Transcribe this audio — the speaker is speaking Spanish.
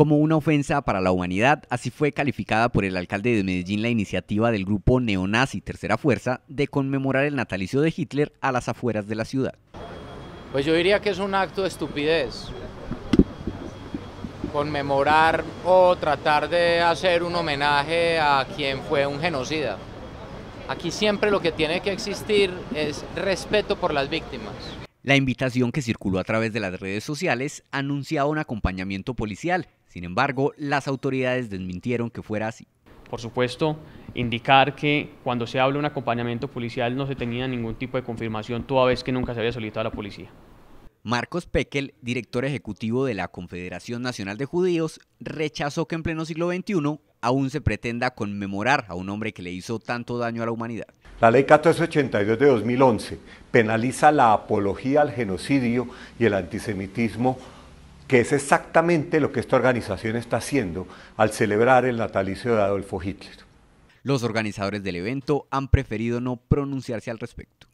como una ofensa para la humanidad. Así fue calificada por el alcalde de Medellín la iniciativa del grupo neonazi Tercera Fuerza de conmemorar el natalicio de Hitler a las afueras de la ciudad. Pues yo diría que es un acto de estupidez. Conmemorar o tratar de hacer un homenaje a quien fue un genocida. Aquí siempre lo que tiene que existir es respeto por las víctimas. La invitación que circuló a través de las redes sociales anunciaba un acompañamiento policial. Sin embargo, las autoridades desmintieron que fuera así. Por supuesto, indicar que cuando se habla de un acompañamiento policial no se tenía ningún tipo de confirmación, toda vez que nunca se había solicitado a la policía. Marcos Pekel, director ejecutivo de la Confederación Nacional de Judíos, rechazó que en pleno siglo XXI aún se pretenda conmemorar a un hombre que le hizo tanto daño a la humanidad. La ley 1482 de 2011 penaliza la apología al genocidio y el antisemitismo, que es exactamente lo que esta organización está haciendo al celebrar el natalicio de Adolfo Hitler. Los organizadores del evento han preferido no pronunciarse al respecto.